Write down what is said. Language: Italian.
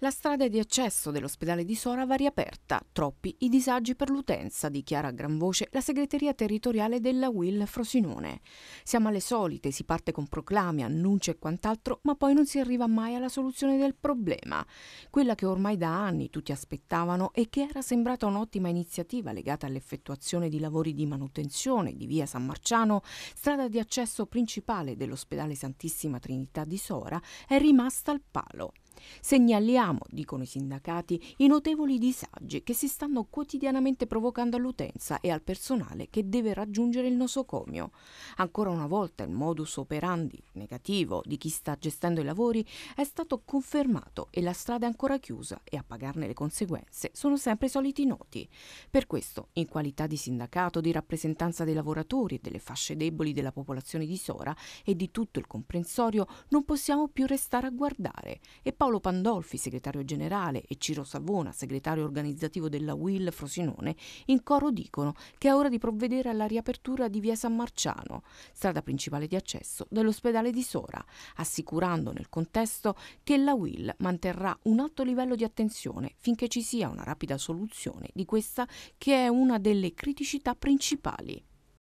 La strada di accesso dell'ospedale di Sora va riaperta, troppi i disagi per l'utenza, dichiara a gran voce la segreteria territoriale della Will Frosinone. Siamo alle solite, si parte con proclami, annunci e quant'altro, ma poi non si arriva mai alla soluzione del problema. Quella che ormai da anni tutti aspettavano e che era sembrata un'ottima iniziativa legata all'effettuazione di lavori di manutenzione di via San Marciano, strada di accesso principale dell'ospedale Santissima Trinità di Sora, è rimasta al palo. Segnaliamo, dicono i sindacati, i notevoli disagi che si stanno quotidianamente provocando all'utenza e al personale che deve raggiungere il nosocomio. Ancora una volta il modus operandi negativo di chi sta gestendo i lavori è stato confermato e la strada è ancora chiusa e a pagarne le conseguenze sono sempre i soliti noti. Per questo, in qualità di sindacato di rappresentanza dei lavoratori e delle fasce deboli della popolazione di Sora e di tutto il comprensorio, non possiamo più restare a guardare e poi Paolo Pandolfi, segretario generale, e Ciro Savona, segretario organizzativo della UIL Frosinone, in coro dicono che è ora di provvedere alla riapertura di via San Marciano, strada principale di accesso dell'ospedale di Sora, assicurando nel contesto che la UIL manterrà un alto livello di attenzione finché ci sia una rapida soluzione di questa che è una delle criticità principali.